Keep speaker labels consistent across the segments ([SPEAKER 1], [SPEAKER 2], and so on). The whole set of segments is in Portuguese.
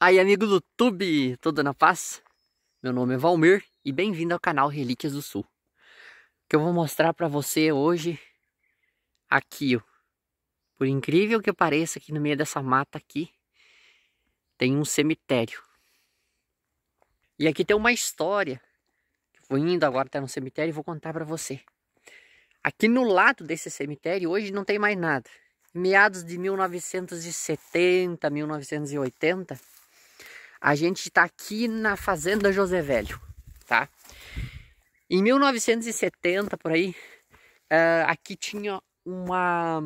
[SPEAKER 1] Aí, amigo do YouTube, todo na paz? Meu nome é Valmir e bem-vindo ao canal Relíquias do Sul. Que eu vou mostrar para você hoje aqui, ó. Por incrível que pareça, aqui no meio dessa mata aqui tem um cemitério. E aqui tem uma história. Vou indo agora até no cemitério e vou contar para você. Aqui no lado desse cemitério hoje não tem mais nada. Meados de 1970, 1980, a gente está aqui na Fazenda José Velho, tá? Em 1970, por aí, uh, aqui tinha uma,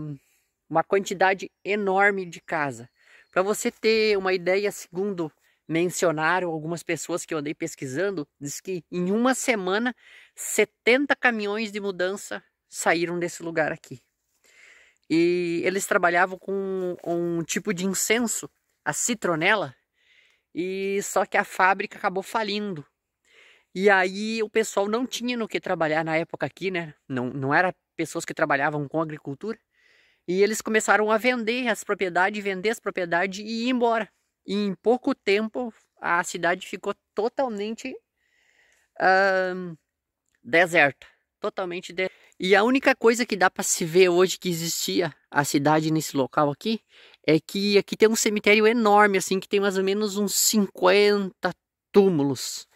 [SPEAKER 1] uma quantidade enorme de casa. Para você ter uma ideia, segundo mencionaram algumas pessoas que eu andei pesquisando, diz que em uma semana 70 caminhões de mudança saíram desse lugar aqui. E eles trabalhavam com um tipo de incenso, a citronela, e só que a fábrica acabou falindo. E aí o pessoal não tinha no que trabalhar na época aqui, né? Não, não era pessoas que trabalhavam com agricultura. E eles começaram a vender as propriedades, vender as propriedades e ir embora. E em pouco tempo a cidade ficou totalmente uh, deserta. Totalmente deserta. E a única coisa que dá para se ver hoje que existia a cidade nesse local aqui é que aqui tem um cemitério enorme, assim, que tem mais ou menos uns 50 túmulos.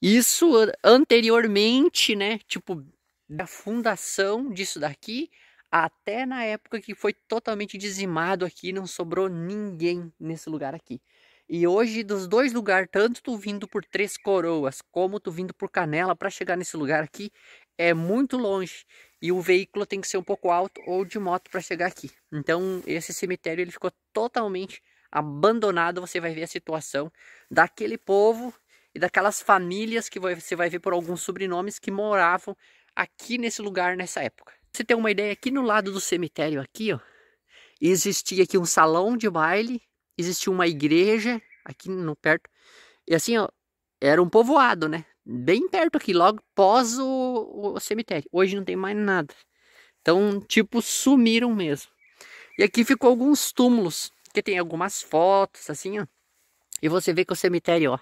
[SPEAKER 1] Isso anteriormente, né? Tipo, da fundação disso daqui até na época que foi totalmente dizimado aqui, não sobrou ninguém nesse lugar aqui. E hoje, dos dois lugares, tanto tu vindo por Três Coroas como tu vindo por Canela para chegar nesse lugar aqui, é muito longe e o veículo tem que ser um pouco alto ou de moto para chegar aqui. Então esse cemitério ele ficou totalmente abandonado, você vai ver a situação daquele povo e daquelas famílias que você vai ver por alguns sobrenomes que moravam aqui nesse lugar nessa época. Você tem uma ideia aqui no lado do cemitério aqui, ó, existia aqui um salão de baile, existia uma igreja aqui no perto. E assim, ó, era um povoado, né? bem perto aqui, logo pós o, o cemitério. Hoje não tem mais nada. Então, tipo, sumiram mesmo. E aqui ficou alguns túmulos, que tem algumas fotos, assim, ó. E você vê que o cemitério, ó,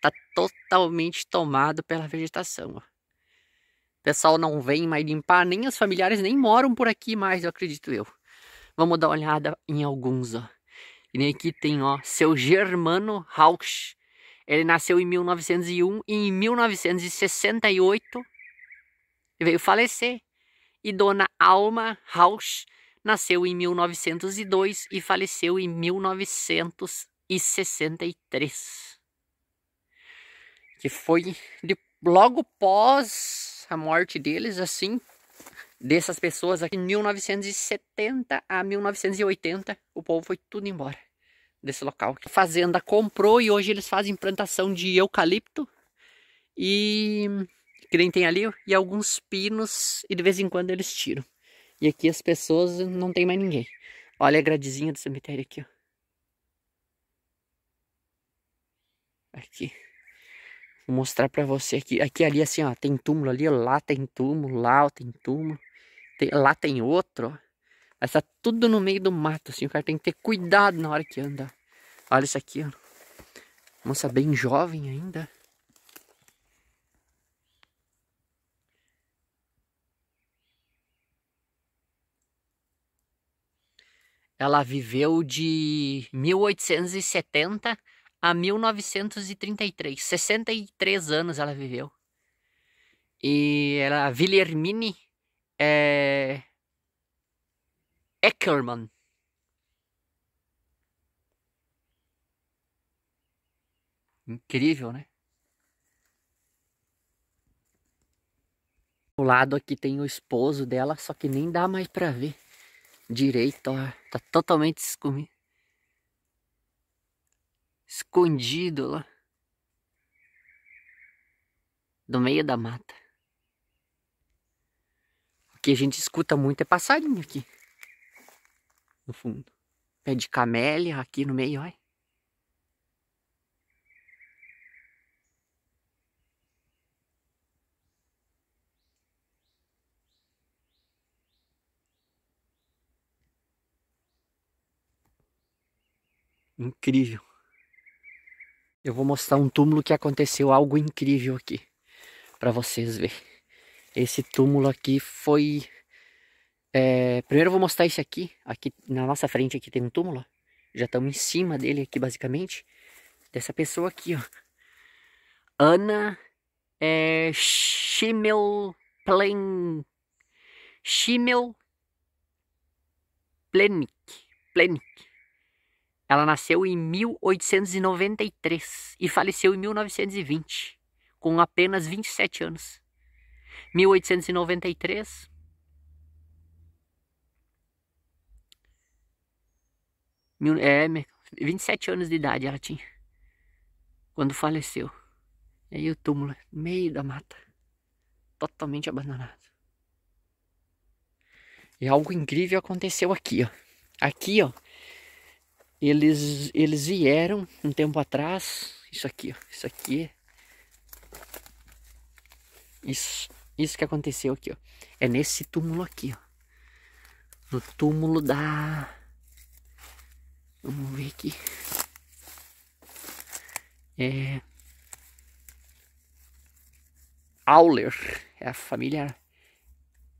[SPEAKER 1] tá totalmente tomado pela vegetação, ó. O pessoal não vem mais limpar, nem os familiares nem moram por aqui mais, eu acredito eu. Vamos dar uma olhada em alguns, ó. E nem aqui tem, ó, seu Germano Rausch. Ele nasceu em 1901 e em 1968 veio falecer. E Dona Alma Rausch nasceu em 1902 e faleceu em 1963. Que foi de, logo pós a morte deles, assim, dessas pessoas aqui, de 1970 a 1980, o povo foi tudo embora desse local. A fazenda comprou e hoje eles fazem plantação de eucalipto e que nem tem ali e alguns pinos e de vez em quando eles tiram. E aqui as pessoas não tem mais ninguém. Olha a gradezinha do cemitério aqui, ó. Aqui. Vou mostrar para você aqui. Aqui ali assim, ó, tem túmulo ali, ó, lá tem túmulo, lá tem túmulo. Tem, lá tem outro, ó está tá tudo no meio do mato, assim. O cara tem que ter cuidado na hora que anda. Olha isso aqui, ó. Moça bem jovem ainda. Ela viveu de 1870 a 1933. 63 anos ela viveu. E ela, a Vilhermine, é, Eckermann. Incrível, né? O lado aqui tem o esposo dela, só que nem dá mais pra ver direito, ó. Tá, tá totalmente escondido. Escondido lá. No meio da mata. O que a gente escuta muito é passarinho aqui no fundo. Pé de camélia aqui no meio, olha. Incrível. Eu vou mostrar um túmulo que aconteceu algo incrível aqui para vocês ver. Esse túmulo aqui foi é, primeiro eu vou mostrar esse aqui. Aqui na nossa frente aqui tem um túmulo. Já estamos em cima dele aqui, basicamente. Dessa pessoa aqui, ó. Ana é, Schimmelplen... Schimmelplenik. Plenik. Ela nasceu em 1893 e faleceu em 1920, com apenas 27 anos. 1893 É, 27 anos de idade ela tinha. Quando faleceu. E aí o túmulo, no meio da mata. Totalmente abandonado. E algo incrível aconteceu aqui, ó. Aqui, ó. Eles, eles vieram um tempo atrás. Isso aqui, ó. Isso aqui. Isso. Isso que aconteceu aqui, ó. É nesse túmulo aqui, ó. No túmulo da Vamos ver aqui. É. Auler. É a família.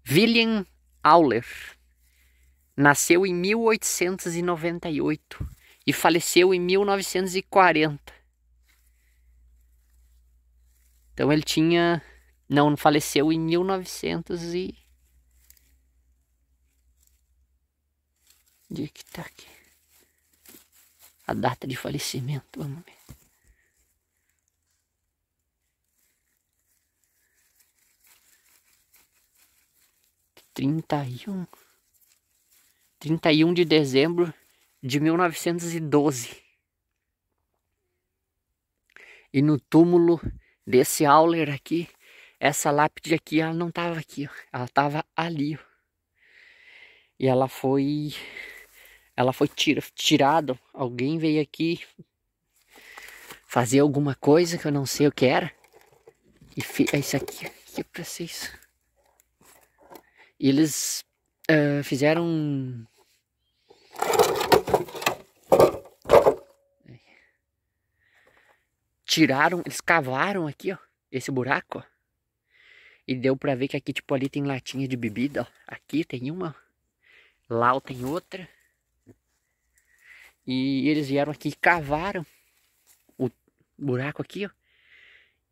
[SPEAKER 1] William Auler. Nasceu em 1898 e faleceu em 1940. Então ele tinha. Não, faleceu em 1900 e. Onde é que tá aqui? a data de falecimento. Vamos ver. Trinta e um. Trinta e um de dezembro de 1912. E no túmulo desse Auler aqui, essa lápide aqui, ela não estava aqui, ó. ela estava ali. Ó. E ela foi ela foi tirada. Alguém veio aqui fazer alguma coisa que eu não sei o que era. E é isso aqui, aqui é pra vocês. E eles uh, fizeram. Tiraram, eles cavaram aqui, ó, esse buraco, ó. E deu pra ver que aqui, tipo, ali tem latinha de bebida, ó. Aqui tem uma, lá tem outra. E eles vieram aqui e cavaram o buraco aqui, ó.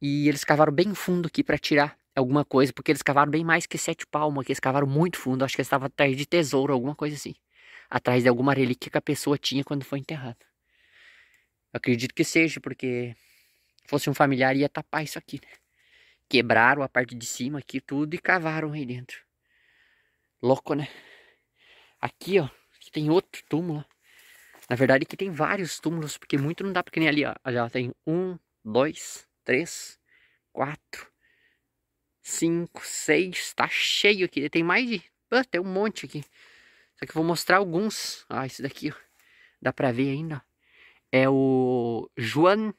[SPEAKER 1] E eles cavaram bem fundo aqui para tirar alguma coisa, porque eles cavaram bem mais que sete palmos aqui, eles cavaram muito fundo, acho que eles estavam atrás de tesouro, alguma coisa assim. Atrás de alguma relíquia que a pessoa tinha quando foi enterrada. acredito que seja, porque fosse um familiar ia tapar isso aqui, né? Quebraram a parte de cima aqui tudo e cavaram aí dentro. Louco, né? Aqui, ó, tem outro túmulo. Na verdade aqui tem vários túmulos, porque muito não dá, porque nem ali, ó. Já tem um, dois, três, quatro, cinco, seis. Tá cheio aqui. Tem mais de... Ah, tem um monte aqui. Só que eu vou mostrar alguns. Ah, esse daqui, ó. Dá pra ver ainda, É o Joan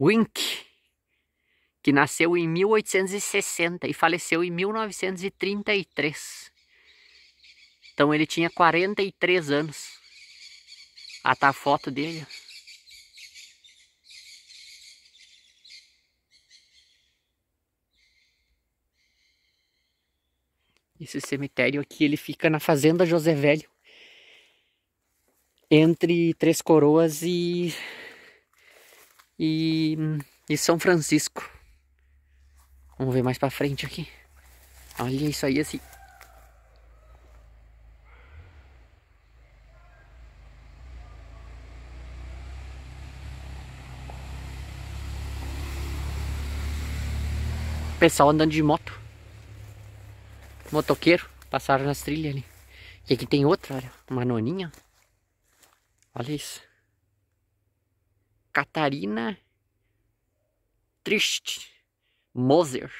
[SPEAKER 1] Wink, que nasceu em 1860 e faleceu em 1933. Então ele tinha 43 anos. Ah, tá a foto dele. Esse cemitério aqui, ele fica na Fazenda José Velho. Entre Três Coroas e... E, e São Francisco. Vamos ver mais pra frente aqui. Olha isso aí, assim. pessoal andando de moto. Motoqueiro. Passaram nas trilhas ali. E aqui tem outra, olha. Uma noninha. Olha isso. Catarina Triste Moser.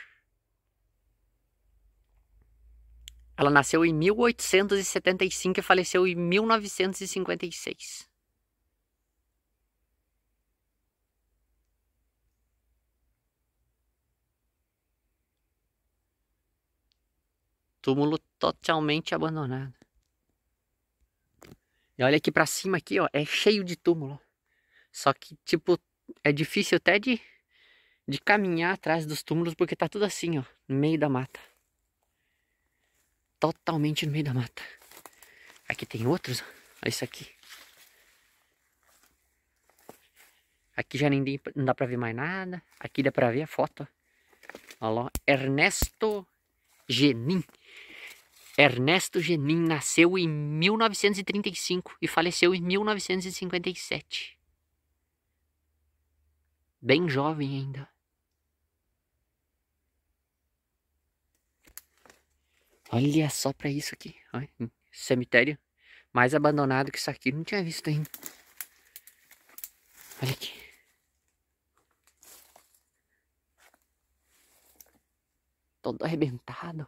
[SPEAKER 1] Ela nasceu em 1875 e faleceu em 1956. Túmulo totalmente abandonado. E olha aqui para cima aqui, ó, é cheio de túmulo. Só que tipo é difícil até de de caminhar atrás dos túmulos porque tá tudo assim, ó, no meio da mata. Totalmente no meio da mata. Aqui tem outros, ó. Olha isso aqui. Aqui já nem não dá pra ver mais nada. Aqui dá pra ver a foto. Olha lá. Ernesto Genin. Ernesto Genin nasceu em 1935 e faleceu em 1957. Bem jovem ainda. Olha só para isso aqui. cemitério mais abandonado que isso aqui. Não tinha visto ainda. Olha aqui. Todo arrebentado.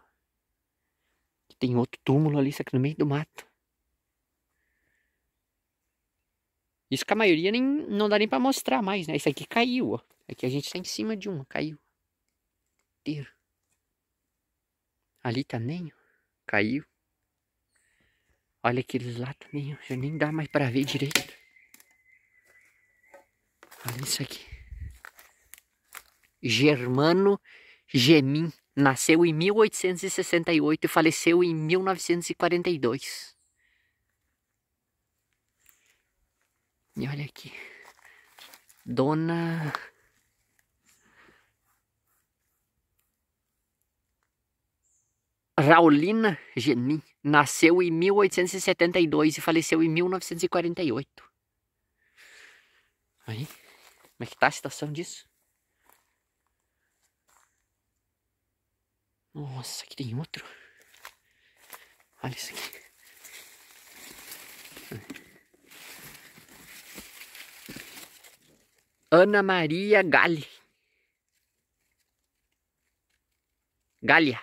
[SPEAKER 1] Tem outro túmulo ali, isso aqui no meio do mato. Isso que a maioria nem, não dá nem pra mostrar mais, né? Isso aqui caiu, ó. Aqui a gente tá em cima de uma, caiu. Inteiro. Ali tá ó. Caiu. Olha aqueles lá também, ó. Já nem dá mais pra ver direito. Olha isso aqui. Germano Gemin. Nasceu em 1868 e faleceu em 1942. E olha aqui. Dona. Raulina Genin nasceu em 1872 e faleceu em 1948. Aí, como é que tá a situação disso? Nossa, aqui tem outro. Olha isso aqui. Ana Maria Galli. Galia.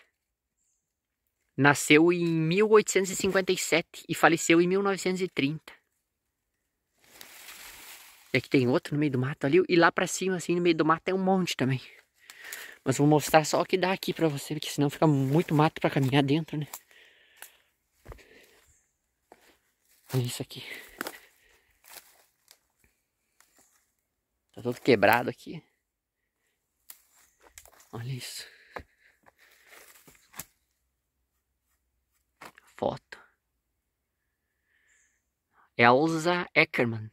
[SPEAKER 1] Nasceu em 1857 e faleceu em 1930. E aqui tem outro no meio do mato ali. E lá pra cima, assim, no meio do mato, tem um monte também. Mas vou mostrar só o que dá aqui pra você, porque senão fica muito mato pra caminhar dentro, né? Olha isso aqui. Tá todo quebrado aqui. Olha isso. Foto. Elsa é Eckerman.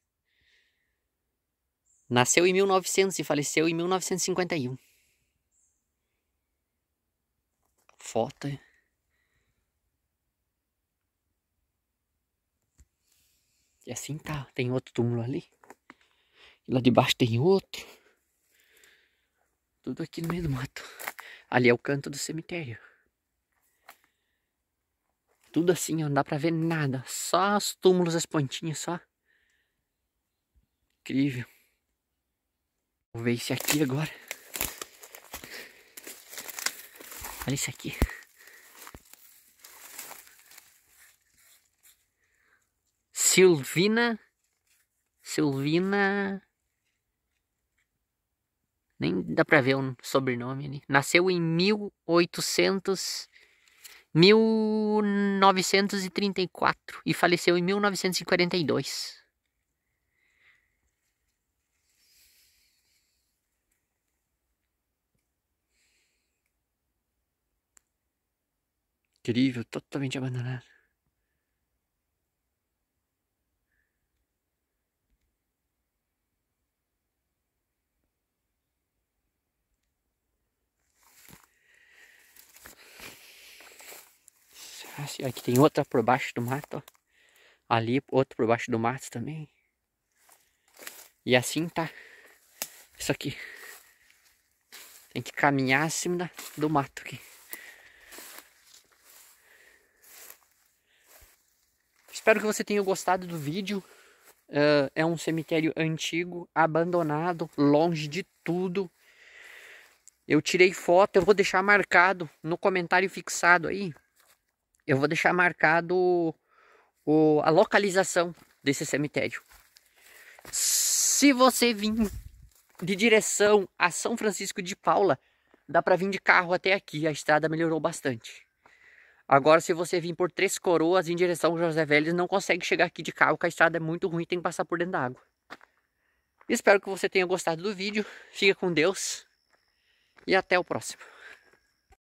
[SPEAKER 1] Nasceu em 1900 e faleceu em 1951. Foto. E assim tá, tem outro túmulo ali. E lá debaixo tem outro. Tudo aqui no meio do mato. Ali é o canto do cemitério. Tudo assim, não dá pra ver nada. Só os túmulos, as pontinhas, só. Incrível. Vou ver esse aqui agora. Olha esse aqui. Silvina. Silvina. Nem dá pra ver o um sobrenome ali. Nasceu em 1800. 1934 e faleceu em 1942. incrível, totalmente abandonado. Ah, aqui tem outra por baixo do mato, Ali, outro por baixo do mato também. E assim tá. Isso aqui. Tem que caminhar acima do mato aqui. Espero que você tenha gostado do vídeo. Uh, é um cemitério antigo, abandonado, longe de tudo. Eu tirei foto, eu vou deixar marcado no comentário fixado aí. Eu vou deixar marcado o, a localização desse cemitério. Se você vir de direção a São Francisco de Paula, dá para vir de carro até aqui. A estrada melhorou bastante. Agora, se você vir por Três Coroas em direção ao José Velho, não consegue chegar aqui de carro, porque a estrada é muito ruim, tem que passar por dentro da água. Espero que você tenha gostado do vídeo. Fica com Deus. E até o próximo.